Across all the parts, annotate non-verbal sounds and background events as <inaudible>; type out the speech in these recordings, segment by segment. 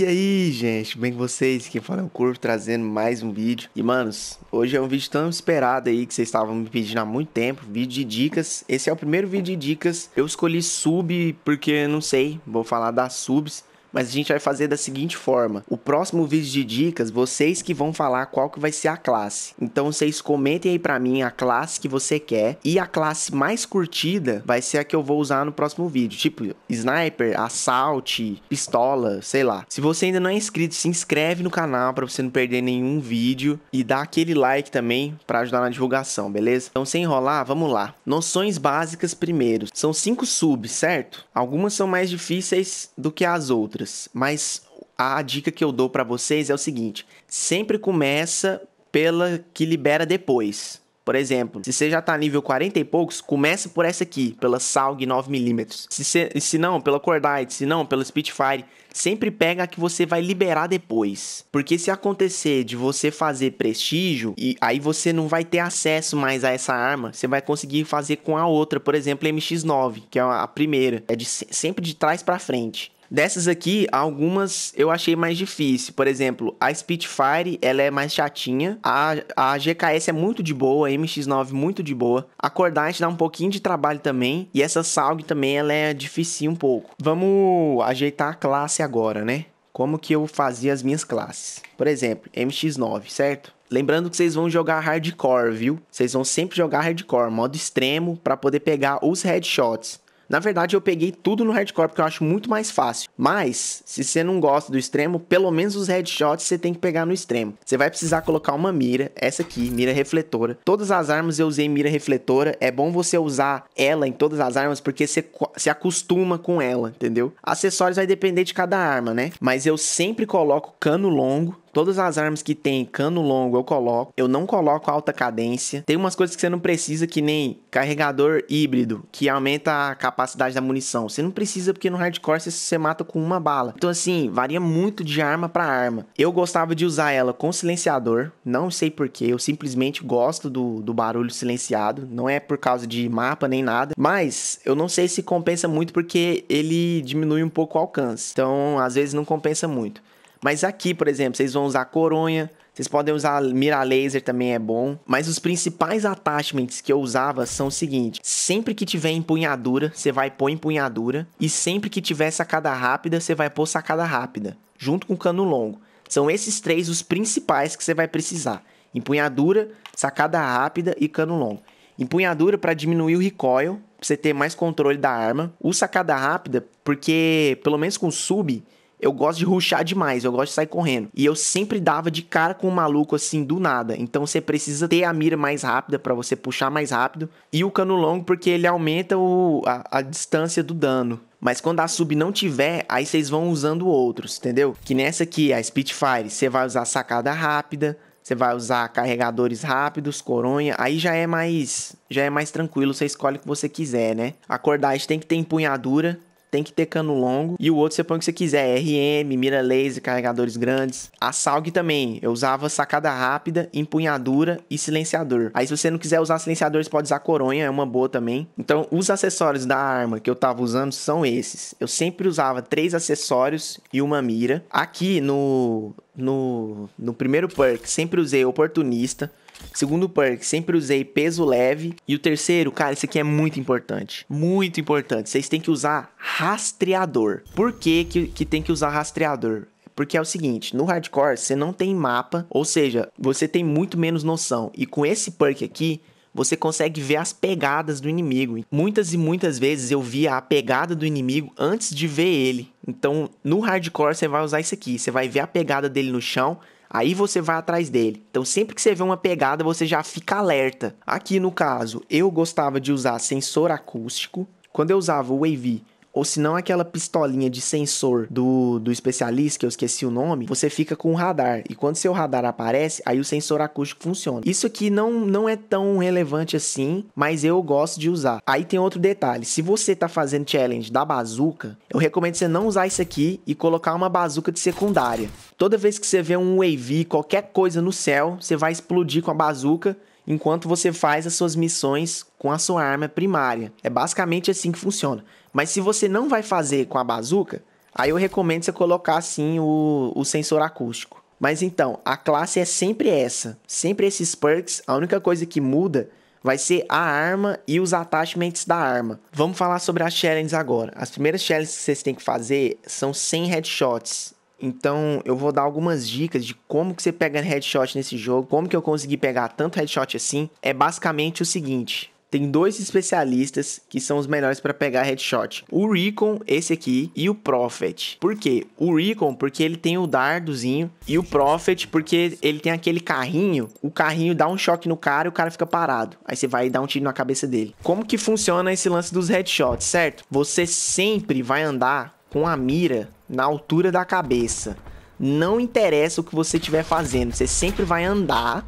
E aí, gente, bem com vocês? Quem fala é o Corvo, trazendo mais um vídeo. E, manos, hoje é um vídeo tão esperado aí que vocês estavam me pedindo há muito tempo, vídeo de dicas. Esse é o primeiro vídeo de dicas. Eu escolhi sub porque, não sei, vou falar das subs mas a gente vai fazer da seguinte forma. O próximo vídeo de dicas, vocês que vão falar qual que vai ser a classe. Então vocês comentem aí para mim a classe que você quer e a classe mais curtida vai ser a que eu vou usar no próximo vídeo. Tipo, sniper, assalto, pistola, sei lá. Se você ainda não é inscrito, se inscreve no canal para você não perder nenhum vídeo e dá aquele like também para ajudar na divulgação, beleza? Então sem enrolar, vamos lá. Noções básicas primeiro. São cinco subs, certo? Algumas são mais difíceis do que as outras mas a dica que eu dou para vocês é o seguinte: sempre começa pela que libera depois. Por exemplo, se você já tá nível 40 e poucos, começa por essa aqui, pela SALG 9mm. Se, se não, pela Cordite, se não, pela Spitfire. Sempre pega a que você vai liberar depois. Porque se acontecer de você fazer prestígio, e aí você não vai ter acesso mais a essa arma, você vai conseguir fazer com a outra, por exemplo, a MX9, que é a primeira. É de, sempre de trás para frente. Dessas aqui, algumas eu achei mais difícil. Por exemplo, a Spitfire, ela é mais chatinha. A, a GKS é muito de boa, a MX-9 muito de boa. A Cordite dá um pouquinho de trabalho também. E essa Salg também, ela é difícil um pouco. Vamos ajeitar a classe agora, né? Como que eu fazia as minhas classes. Por exemplo, MX-9, certo? Lembrando que vocês vão jogar hardcore, viu? Vocês vão sempre jogar hardcore, modo extremo, para poder pegar os headshots. Na verdade, eu peguei tudo no hardcore porque eu acho muito mais fácil. Mas, se você não gosta do extremo, pelo menos os headshots você tem que pegar no extremo. Você vai precisar colocar uma mira, essa aqui, mira refletora. Todas as armas eu usei mira refletora. É bom você usar ela em todas as armas porque você se acostuma com ela, entendeu? Acessórios vai depender de cada arma, né? Mas eu sempre coloco cano longo Todas as armas que tem cano longo eu coloco. Eu não coloco alta cadência. Tem umas coisas que você não precisa, que nem carregador híbrido, que aumenta a capacidade da munição. Você não precisa porque no hardcore você, você mata com uma bala. Então, assim, varia muito de arma para arma. Eu gostava de usar ela com silenciador. Não sei porquê. Eu simplesmente gosto do, do barulho silenciado. Não é por causa de mapa nem nada. Mas eu não sei se compensa muito porque ele diminui um pouco o alcance. Então, às vezes não compensa muito. Mas aqui, por exemplo, vocês vão usar coronha, vocês podem usar mira laser também é bom, mas os principais attachments que eu usava são o seguinte: sempre que tiver empunhadura, você vai pôr empunhadura e sempre que tiver sacada rápida, você vai pôr sacada rápida, junto com cano longo. São esses três os principais que você vai precisar: empunhadura, sacada rápida e cano longo. Empunhadura para diminuir o recoil, pra você ter mais controle da arma. O sacada rápida, porque pelo menos com sub, eu gosto de ruxar demais, eu gosto de sair correndo. E eu sempre dava de cara com o um maluco assim do nada. Então você precisa ter a mira mais rápida para você puxar mais rápido e o cano longo porque ele aumenta o, a, a distância do dano. Mas quando a sub não tiver, aí vocês vão usando outros, entendeu? Que nessa aqui, a Spitfire, você vai usar sacada rápida, você vai usar carregadores rápidos, coronha, aí já é mais já é mais tranquilo, você escolhe o que você quiser, né? A cordagem tem que ter empunhadura, tem que ter cano longo. E o outro você põe o que você quiser: RM, mira laser, carregadores grandes. A SALG também. Eu usava sacada rápida, empunhadura e silenciador. Aí, se você não quiser usar silenciador, você pode usar coronha, é uma boa também. Então, os acessórios da arma que eu tava usando são esses. Eu sempre usava três acessórios e uma mira. Aqui no, no, no primeiro perk, sempre usei oportunista. Segundo perk, sempre usei peso leve. E o terceiro, cara, isso aqui é muito importante. Muito importante. Vocês têm que usar rastreador. Por que, que, que tem que usar rastreador? Porque é o seguinte, no hardcore você não tem mapa, ou seja, você tem muito menos noção. E com esse perk aqui, você consegue ver as pegadas do inimigo. Muitas e muitas vezes eu via a pegada do inimigo antes de ver ele. Então, no hardcore você vai usar isso aqui, você vai ver a pegada dele no chão, Aí você vai atrás dele. Então, sempre que você vê uma pegada, você já fica alerta. Aqui no caso, eu gostava de usar sensor acústico. Quando eu usava o Wavy, ou se não aquela pistolinha de sensor do, do especialista, que eu esqueci o nome, você fica com o radar. E quando seu radar aparece, aí o sensor acústico funciona. Isso aqui não, não é tão relevante assim, mas eu gosto de usar. Aí tem outro detalhe: se você tá fazendo challenge da bazuca, eu recomendo você não usar isso aqui e colocar uma bazuca de secundária. Toda vez que você vê um wavy, qualquer coisa no céu, você vai explodir com a bazuca enquanto você faz as suas missões com a sua arma primária. É basicamente assim que funciona. Mas se você não vai fazer com a bazuca, aí eu recomendo você colocar assim o, o sensor acústico. Mas então, a classe é sempre essa, sempre esses perks. A única coisa que muda vai ser a arma e os attachments da arma. Vamos falar sobre as challenges agora. As primeiras challenges que vocês têm que fazer são 100 headshots. Então, eu vou dar algumas dicas de como que você pega headshot nesse jogo, como que eu consegui pegar tanto headshot assim. É basicamente o seguinte, tem dois especialistas que são os melhores para pegar headshot. O Recon, esse aqui, e o Prophet. Por quê? O Recon, porque ele tem o dardozinho, e o Prophet, porque ele tem aquele carrinho, o carrinho dá um choque no cara e o cara fica parado. Aí você vai dar um tiro na cabeça dele. Como que funciona esse lance dos headshots, certo? Você sempre vai andar com a mira na altura da cabeça. Não interessa o que você estiver fazendo, você sempre vai andar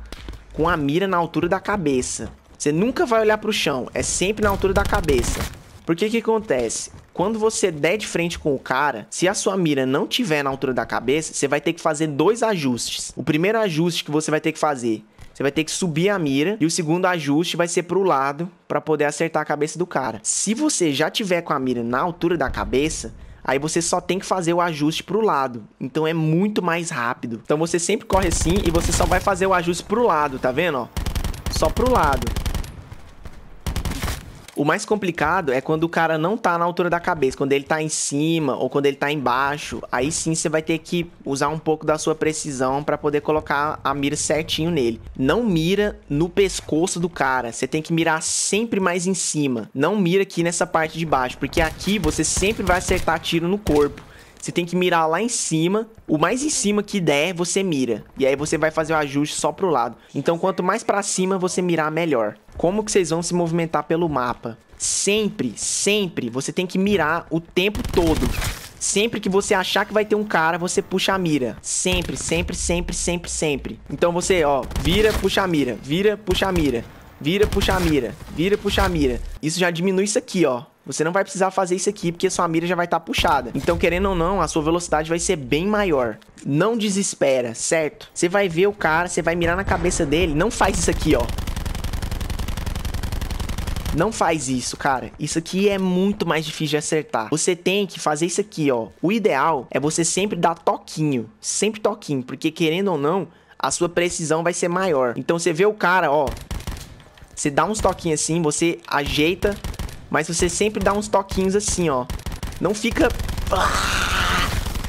com a mira na altura da cabeça. Você nunca vai olhar para o chão, é sempre na altura da cabeça. Porque que acontece? Quando você der de frente com o cara, se a sua mira não tiver na altura da cabeça, você vai ter que fazer dois ajustes. O primeiro ajuste que você vai ter que fazer, você vai ter que subir a mira e o segundo ajuste vai ser pro lado para poder acertar a cabeça do cara. Se você já tiver com a mira na altura da cabeça, aí você só tem que fazer o ajuste pro lado. Então é muito mais rápido. Então você sempre corre assim e você só vai fazer o ajuste pro lado, tá vendo, ó? Só pro lado. O mais complicado é quando o cara não tá na altura da cabeça, quando ele tá em cima ou quando ele tá embaixo. Aí sim você vai ter que usar um pouco da sua precisão para poder colocar a mira certinho nele. Não mira no pescoço do cara. Você tem que mirar sempre mais em cima. Não mira aqui nessa parte de baixo, porque aqui você sempre vai acertar tiro no corpo. Você tem que mirar lá em cima. O mais em cima que der, você mira. E aí você vai fazer o ajuste só pro lado. Então, quanto mais para cima você mirar, melhor como que vocês vão se movimentar pelo mapa. Sempre, sempre, você tem que mirar o tempo todo. Sempre que você achar que vai ter um cara, você puxa a mira. Sempre, sempre, sempre, sempre, sempre. Então você, ó, vira, puxa a mira, vira, puxa a mira, vira, puxa a mira, vira, puxa a mira. Isso já diminui isso aqui, ó. Você não vai precisar fazer isso aqui, porque sua mira já vai estar tá puxada. Então, querendo ou não, a sua velocidade vai ser bem maior. Não desespera, certo? Você vai ver o cara, você vai mirar na cabeça dele. Não faz isso aqui, ó. Não faz isso, cara. Isso aqui é muito mais difícil de acertar. Você tem que fazer isso aqui, ó. O ideal é você sempre dar toquinho. Sempre toquinho. Porque querendo ou não, a sua precisão vai ser maior. Então você vê o cara, ó. Você dá uns toquinhos assim, você ajeita. Mas você sempre dá uns toquinhos assim, ó. Não fica... Ah!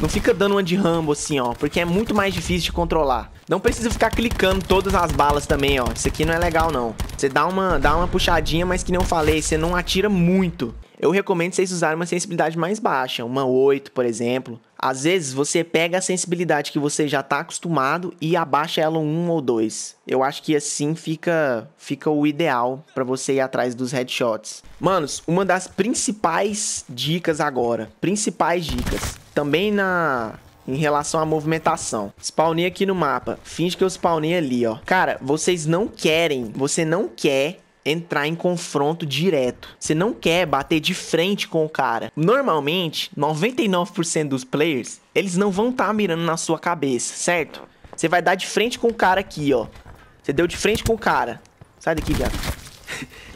Não fica dando uma de Rambo assim, ó, porque é muito mais difícil de controlar. Não precisa ficar clicando todas as balas também, ó. Isso aqui não é legal, não. Você dá uma, dá uma puxadinha, mas que nem eu falei, você não atira muito. Eu recomendo vocês usarem uma sensibilidade mais baixa, uma 8, por exemplo. Às vezes você pega a sensibilidade que você já está acostumado e abaixa ela um ou dois. Eu acho que assim fica fica o ideal para você ir atrás dos headshots. Manos, uma das principais dicas agora, principais dicas também na em relação à movimentação. Spawnei aqui no mapa. Finge que eu spawnei ali, ó. Cara, vocês não querem, você não quer entrar em confronto direto. Você não quer bater de frente com o cara. Normalmente, 99% dos players, eles não vão estar tá mirando na sua cabeça, certo? Você vai dar de frente com o cara aqui, ó. Você deu de frente com o cara. Sai daqui, viado. <laughs>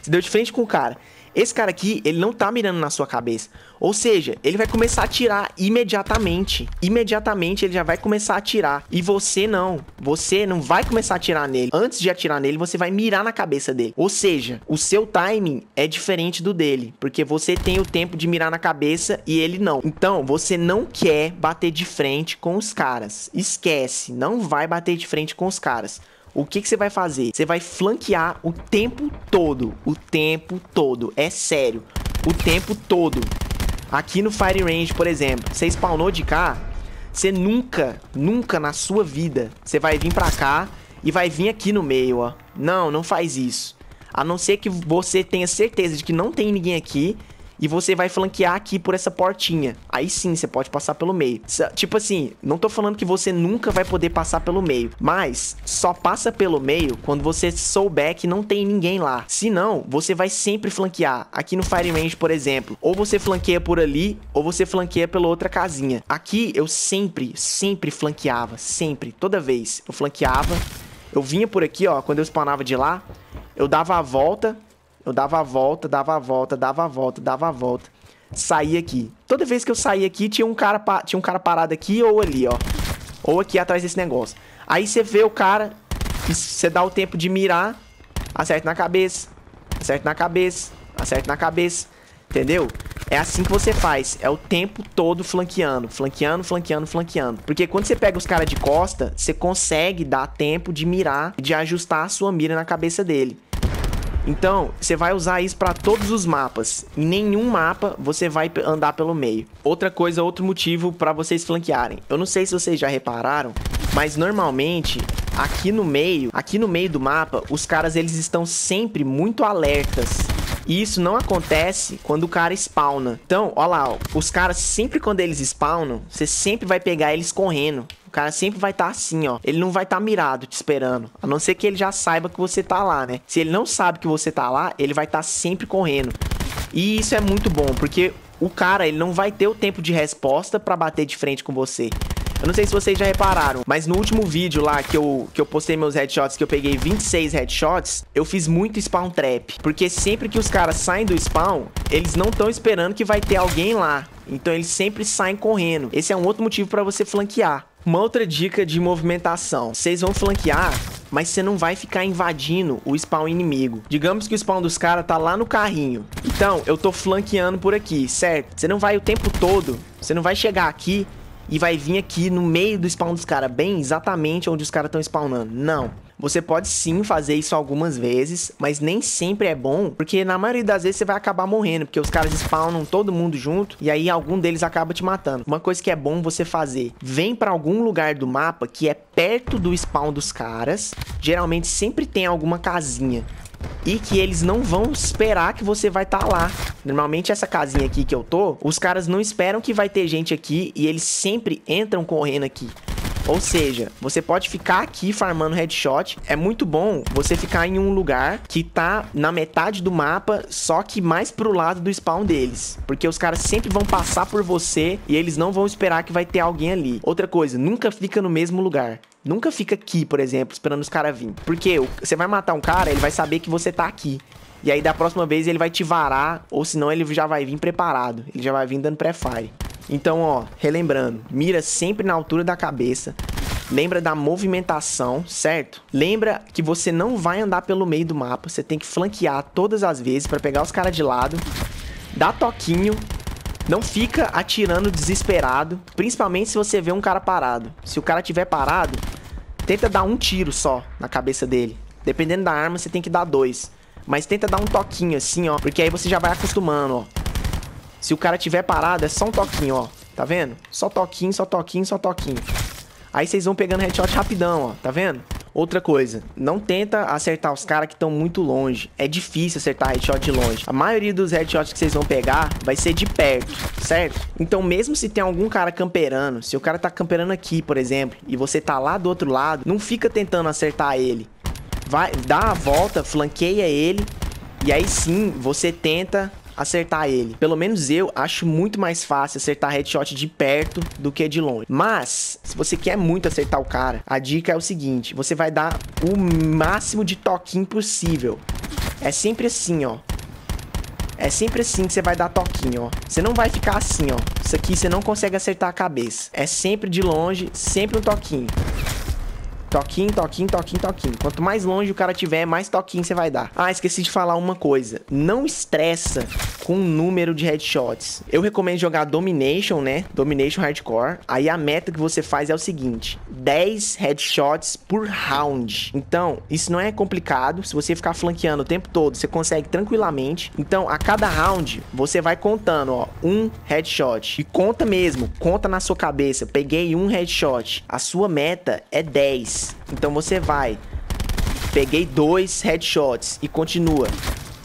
você deu de frente com o cara. Esse cara aqui, ele não tá mirando na sua cabeça. Ou seja, ele vai começar a atirar imediatamente. Imediatamente ele já vai começar a atirar. E você não. Você não vai começar a atirar nele. Antes de atirar nele, você vai mirar na cabeça dele. Ou seja, o seu timing é diferente do dele. Porque você tem o tempo de mirar na cabeça e ele não. Então, você não quer bater de frente com os caras. Esquece. Não vai bater de frente com os caras. O que, que você vai fazer? Você vai flanquear o tempo todo. O tempo todo. É sério. O tempo todo. Aqui no Fire Range, por exemplo, você spawnou de cá, você nunca, nunca na sua vida, você vai vir pra cá e vai vir aqui no meio, ó. Não, não faz isso. A não ser que você tenha certeza de que não tem ninguém aqui e você vai flanquear aqui por essa portinha. Aí sim, você pode passar pelo meio. Tipo assim, não tô falando que você nunca vai poder passar pelo meio, mas só passa pelo meio quando você souber que não tem ninguém lá. Se não, você vai sempre flanquear. Aqui no Fire Range, por exemplo, ou você flanqueia por ali, ou você flanqueia pela outra casinha. Aqui eu sempre, sempre flanqueava, sempre, toda vez. Eu flanqueava, eu vinha por aqui, ó, quando eu spawnava de lá, eu dava a volta eu dava a volta, dava a volta, dava a volta, dava a volta. Saía aqui. Toda vez que eu saía aqui, tinha um cara, tinha um cara parado aqui ou ali, ó. Ou aqui atrás desse negócio. Aí você vê o cara, você dá o tempo de mirar, acerta na cabeça, acerta na cabeça, acerta na cabeça, entendeu? É assim que você faz, é o tempo todo flanqueando, flanqueando, flanqueando, flanqueando. Porque quando você pega os caras de costa, você consegue dar tempo de mirar, de ajustar a sua mira na cabeça dele. Então, você vai usar isso para todos os mapas. Em nenhum mapa você vai andar pelo meio. Outra coisa, outro motivo para vocês flanquearem. Eu não sei se vocês já repararam, mas normalmente aqui no meio, aqui no meio do mapa, os caras eles estão sempre muito alertas. E isso não acontece quando o cara spawna. Então, olha lá, ó, os caras sempre quando eles spawnam, você sempre vai pegar eles correndo cara sempre vai estar tá assim, ó. Ele não vai estar tá mirado te esperando. A não ser que ele já saiba que você tá lá, né? Se ele não sabe que você tá lá, ele vai estar tá sempre correndo. E isso é muito bom, porque o cara, ele não vai ter o tempo de resposta para bater de frente com você. Eu não sei se vocês já repararam, mas no último vídeo lá que eu, que eu postei meus headshots, que eu peguei 26 headshots, eu fiz muito spawn trap. Porque sempre que os caras saem do spawn, eles não estão esperando que vai ter alguém lá. Então eles sempre saem correndo. Esse é um outro motivo para você flanquear. Uma outra dica de movimentação. Vocês vão flanquear mas você não vai ficar invadindo o spawn inimigo. Digamos que o spawn dos caras tá lá no carrinho. Então, eu tô flanqueando por aqui, certo? Você não vai o tempo todo, você não vai chegar aqui e vai vir aqui no meio do spawn dos caras, bem exatamente onde os caras estão spawnando. Não. Você pode sim fazer isso algumas vezes, mas nem sempre é bom, porque na maioria das vezes você vai acabar morrendo, porque os caras spawnam todo mundo junto e aí algum deles acaba te matando. Uma coisa que é bom você fazer, vem para algum lugar do mapa que é perto do spawn dos caras, geralmente sempre tem alguma casinha e que eles não vão esperar que você vai estar tá lá. Normalmente essa casinha aqui que eu tô, os caras não esperam que vai ter gente aqui e eles sempre entram correndo aqui. Ou seja, você pode ficar aqui farmando headshot. É muito bom você ficar em um lugar que tá na metade do mapa, só que mais pro lado do spawn deles. Porque os caras sempre vão passar por você e eles não vão esperar que vai ter alguém ali. Outra coisa, nunca fica no mesmo lugar. Nunca fica aqui, por exemplo, esperando os caras virem. Porque você vai matar um cara, ele vai saber que você tá aqui. E aí da próxima vez ele vai te varar, ou senão ele já vai vir preparado. Ele já vai vir dando pré-fire. Então, ó, relembrando, mira sempre na altura da cabeça, Lembra da movimentação, certo? Lembra que você não vai andar pelo meio do mapa. Você tem que flanquear todas as vezes para pegar os caras de lado. Dá toquinho. Não fica atirando desesperado. Principalmente se você vê um cara parado. Se o cara tiver parado, tenta dar um tiro só na cabeça dele. Dependendo da arma, você tem que dar dois. Mas tenta dar um toquinho assim, ó. Porque aí você já vai acostumando, ó. Se o cara tiver parado, é só um toquinho, ó. Tá vendo? Só toquinho, só toquinho, só toquinho. Aí vocês vão pegando headshot rapidão, ó. Tá vendo? Outra coisa, não tenta acertar os caras que estão muito longe. É difícil acertar headshot de longe. A maioria dos headshots que vocês vão pegar vai ser de perto, certo? Então mesmo se tem algum cara camperando, se o cara tá camperando aqui, por exemplo, e você tá lá do outro lado, não fica tentando acertar ele. Vai, dá a volta, flanqueia ele, e aí sim você tenta acertar ele. Pelo menos eu acho muito mais fácil acertar headshot de perto do que de longe. Mas, se você quer muito acertar o cara, a dica é o seguinte. Você vai dar o máximo de toquinho possível. É sempre assim, ó. É sempre assim que você vai dar toquinho, ó. Você não vai ficar assim, ó. Isso aqui você não consegue acertar a cabeça. É sempre de longe, sempre um toquinho. Toquinho, toquinho, toquinho, toquinho. Quanto mais longe o cara tiver, mais toquinho você vai dar. Ah, esqueci de falar uma coisa. Não estressa com o número de headshots. Eu recomendo jogar Domination, né? Domination Hardcore. Aí a meta que você faz é o seguinte. 10 headshots por round. Então, isso não é complicado. Se você ficar flanqueando o tempo todo, você consegue tranquilamente. Então, a cada round, você vai contando, ó. Um headshot. E conta mesmo. Conta na sua cabeça. Peguei um headshot. A sua meta é 10. Então você vai. Peguei dois headshots e continua.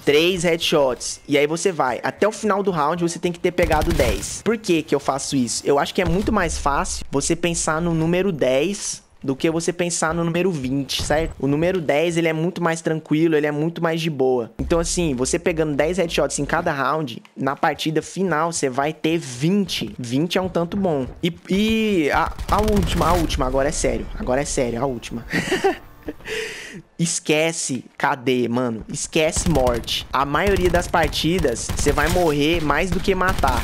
Três headshots. E aí você vai. Até o final do round você tem que ter pegado 10. Por que que eu faço isso? Eu acho que é muito mais fácil você pensar no número 10 do que você pensar no número 20, certo? O número 10, ele é muito mais tranquilo, ele é muito mais de boa. Então, assim, você pegando 10 headshots em cada round, na partida final, você vai ter 20. 20 é um tanto bom. E, e a, a última, a última, agora é sério. Agora é sério, a última. <laughs> Esquece cadê, mano. Esquece morte. A maioria das partidas, você vai morrer mais do que matar.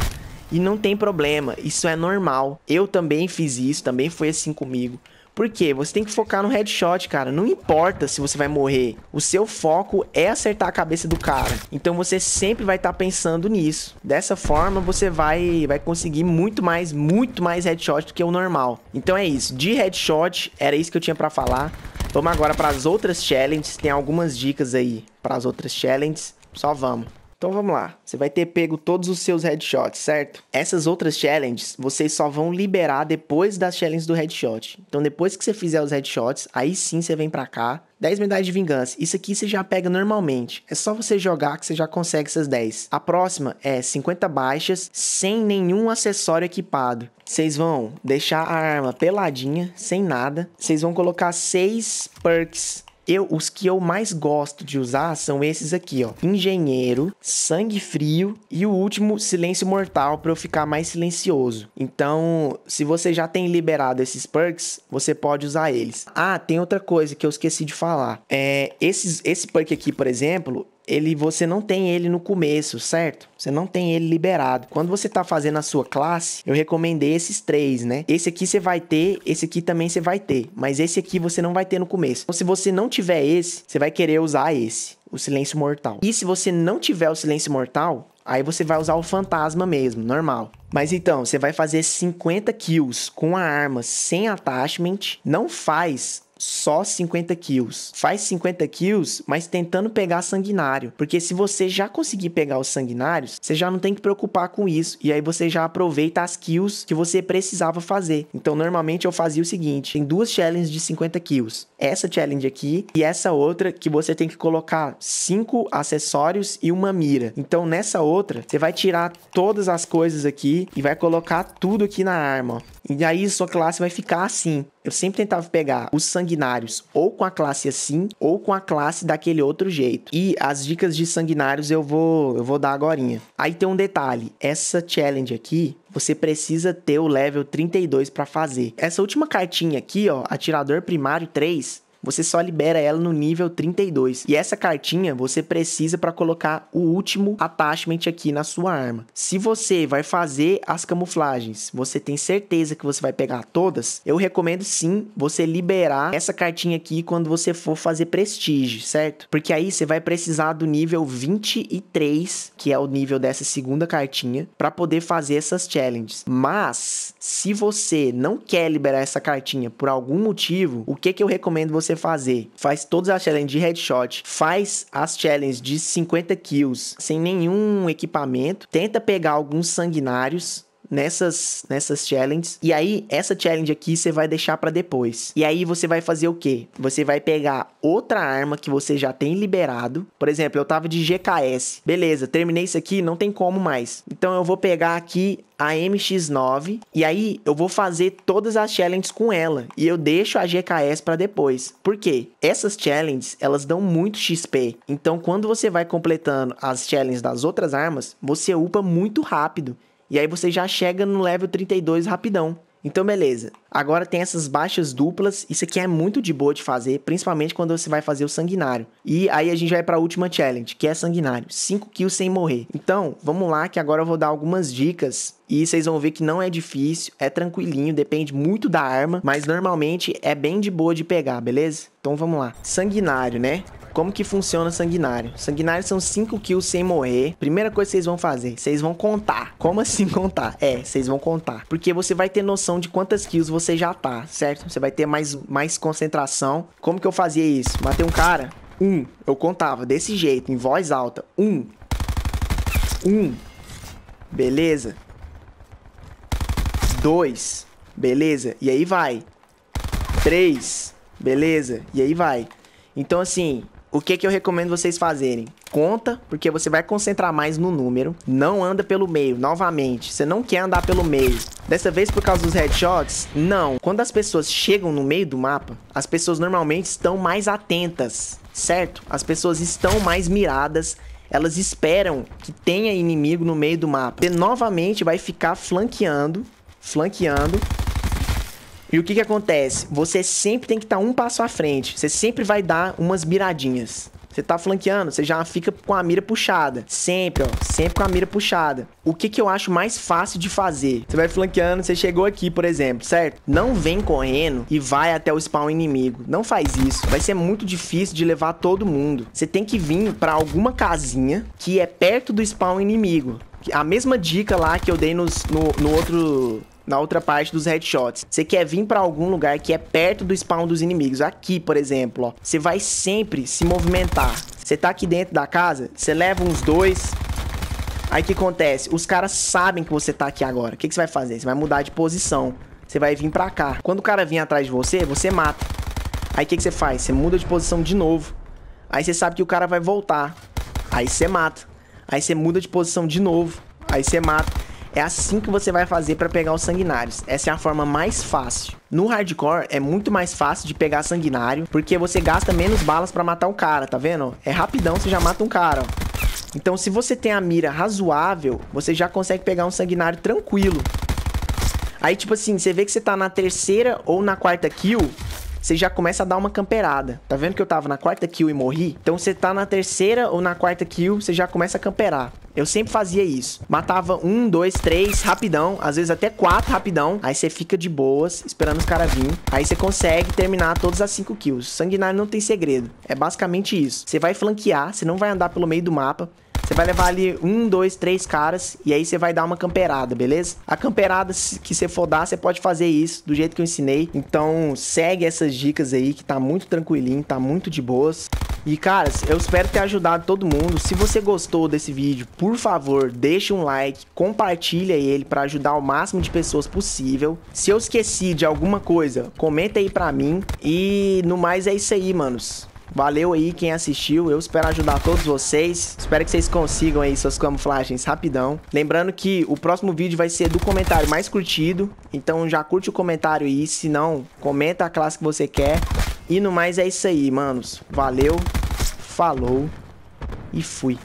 E não tem problema, isso é normal. Eu também fiz isso, também foi assim comigo. Por quê? Você tem que focar no headshot, cara. Não importa se você vai morrer. O seu foco é acertar a cabeça do cara. Então você sempre vai estar tá pensando nisso. Dessa forma, você vai, vai conseguir muito mais, muito mais headshot do que o normal. Então é isso. De headshot, era isso que eu tinha pra falar. Vamos agora para as outras challenges. Tem algumas dicas aí para as outras challenges. Só vamos. Então vamos lá. Você vai ter pego todos os seus headshots, certo? Essas outras challenges, vocês só vão liberar depois das challenges do headshot. Então depois que você fizer os headshots, aí sim você vem para cá. 10 medalhas de vingança. Isso aqui você já pega normalmente. É só você jogar que você já consegue essas 10. A próxima é 50 baixas sem nenhum acessório equipado. Vocês vão deixar a arma peladinha, sem nada. Vocês vão colocar 6 perks eu, os que eu mais gosto de usar são esses aqui, ó. Engenheiro, Sangue Frio e o último, Silêncio Mortal, para eu ficar mais silencioso. Então, se você já tem liberado esses perks, você pode usar eles. Ah, tem outra coisa que eu esqueci de falar. É, esses, esse perk aqui, por exemplo, ele você não tem ele no começo, certo? Você não tem ele liberado. Quando você tá fazendo a sua classe, eu recomendei esses três, né? Esse aqui você vai ter, esse aqui também você vai ter, mas esse aqui você não vai ter no começo. Então, se você não tiver esse, você vai querer usar esse, o silêncio mortal. E se você não tiver o silêncio mortal, aí você vai usar o fantasma mesmo, normal. Mas então, você vai fazer 50 kills com a arma sem attachment, não faz só 50 kills. Faz 50 kills, mas tentando pegar sanguinário. Porque se você já conseguir pegar os sanguinários, você já não tem que preocupar com isso. E aí você já aproveita as kills que você precisava fazer. Então, normalmente eu fazia o seguinte: tem duas challenges de 50 kills. Essa challenge aqui e essa outra que você tem que colocar cinco acessórios e uma mira. Então, nessa outra, você vai tirar todas as coisas aqui e vai colocar tudo aqui na arma. E aí sua classe vai ficar assim eu sempre tentava pegar os sanguinários ou com a classe assim, ou com a classe daquele outro jeito. E as dicas de sanguinários eu vou, eu vou dar agora. Aí tem um detalhe, essa challenge aqui, você precisa ter o level 32 para fazer. Essa última cartinha aqui, ó, atirador primário 3, você só libera ela no nível 32. E essa cartinha você precisa para colocar o último attachment aqui na sua arma. Se você vai fazer as camuflagens, você tem certeza que você vai pegar todas? Eu recomendo sim você liberar essa cartinha aqui quando você for fazer prestígio, certo? Porque aí você vai precisar do nível 23, que é o nível dessa segunda cartinha, para poder fazer essas challenges. Mas se você não quer liberar essa cartinha por algum motivo, o que que eu recomendo você fazer, faz todas as challenges de headshot, faz as challenges de 50 kills sem nenhum equipamento, tenta pegar alguns sanguinários nessas, nessas challenges. E aí, essa challenge aqui você vai deixar para depois. E aí você vai fazer o quê? Você vai pegar outra arma que você já tem liberado. Por exemplo, eu tava de GKS. Beleza, terminei isso aqui, não tem como mais. Então eu vou pegar aqui a MX9 e aí eu vou fazer todas as challenges com ela e eu deixo a GKS para depois. Por quê? Essas challenges, elas dão muito XP. Então quando você vai completando as challenges das outras armas, você upa muito rápido. E aí você já chega no level 32 rapidão. Então, beleza. Agora tem essas baixas duplas, isso aqui é muito de boa de fazer, principalmente quando você vai fazer o sanguinário. E aí a gente vai para a última challenge, que é sanguinário, 5 kills sem morrer. Então, vamos lá que agora eu vou dar algumas dicas e vocês vão ver que não é difícil, é tranquilinho, depende muito da arma, mas normalmente é bem de boa de pegar, beleza? Então vamos lá. Sanguinário, né? Como que funciona sanguinário? Sanguinário são 5 kills sem morrer. Primeira coisa que vocês vão fazer, vocês vão contar. Como assim contar? É, vocês vão contar. Porque você vai ter noção de quantas kills você você já tá, certo? Você vai ter mais, mais concentração. Como que eu fazia isso? Matei um cara. Um. Eu contava desse jeito, em voz alta. Um. Um. Beleza. Dois. Beleza. E aí vai. Três. Beleza. E aí vai. Então, assim, o que, que eu recomendo vocês fazerem? conta, porque você vai concentrar mais no número. Não anda pelo meio, novamente. Você não quer andar pelo meio. Dessa vez por causa dos headshots? Não. Quando as pessoas chegam no meio do mapa, as pessoas normalmente estão mais atentas, certo? As pessoas estão mais miradas, elas esperam que tenha inimigo no meio do mapa. Você novamente vai ficar flanqueando, flanqueando, e o que que acontece? Você sempre tem que estar tá um passo à frente. Você sempre vai dar umas miradinhas. Você tá flanqueando, você já fica com a mira puxada. Sempre, ó. Sempre com a mira puxada. O que que eu acho mais fácil de fazer? Você vai flanqueando, você chegou aqui, por exemplo, certo? Não vem correndo e vai até o spawn inimigo. Não faz isso. Vai ser muito difícil de levar todo mundo. Você tem que vir pra alguma casinha que é perto do spawn inimigo. A mesma dica lá que eu dei nos, no, no outro na outra parte dos headshots. Você quer vir para algum lugar que é perto do spawn dos inimigos. Aqui, por exemplo, ó. Você vai sempre se movimentar. Você tá aqui dentro da casa, você leva uns dois, Aí o que acontece? Os caras sabem que você tá aqui agora. O que, você vai fazer? Você vai mudar de posição. Você vai vir pra cá. Quando o cara vir atrás de você, você mata. Aí o que, você faz? Você muda de posição de novo. Aí você sabe que o cara vai voltar. Aí você mata. Aí você muda de posição de novo. Aí você mata. É assim que você vai fazer para pegar os sanguinários. Essa é a forma mais fácil. No hardcore é muito mais fácil de pegar sanguinário, porque você gasta menos balas para matar o cara, tá vendo? É rapidão, você já mata um cara, ó. Então se você tem a mira razoável, você já consegue pegar um sanguinário tranquilo. Aí tipo assim, você vê que você tá na terceira ou na quarta kill, você já começa a dar uma camperada. Tá vendo que eu tava na quarta kill e morri? Então você tá na terceira ou na quarta kill, você já começa a camperar. Eu sempre fazia isso. Matava um, dois, três, rapidão. Às vezes até quatro, rapidão. Aí você fica de boas, esperando os caras virem. Aí você consegue terminar todas as cinco kills. Sanguinário não tem segredo. É basicamente isso. Você vai flanquear, você não vai andar pelo meio do mapa. Você vai levar ali um, dois, três caras e aí você vai dar uma camperada, beleza? A camperada que você for dar, você pode fazer isso do jeito que eu ensinei. Então segue essas dicas aí que tá muito tranquilinho, tá muito de boas. E, caras, eu espero ter ajudado todo mundo. Se você gostou desse vídeo, por favor, deixa um like, compartilha ele para ajudar o máximo de pessoas possível. Se eu esqueci de alguma coisa, comenta aí pra mim. E no mais é isso aí, manos. Valeu aí quem assistiu, eu espero ajudar todos vocês. Espero que vocês consigam aí suas camuflagens rapidão. Lembrando que o próximo vídeo vai ser do comentário mais curtido, então já curte o comentário aí, se não, comenta a classe que você quer. E no mais é isso aí, manos. Valeu, falou e fui.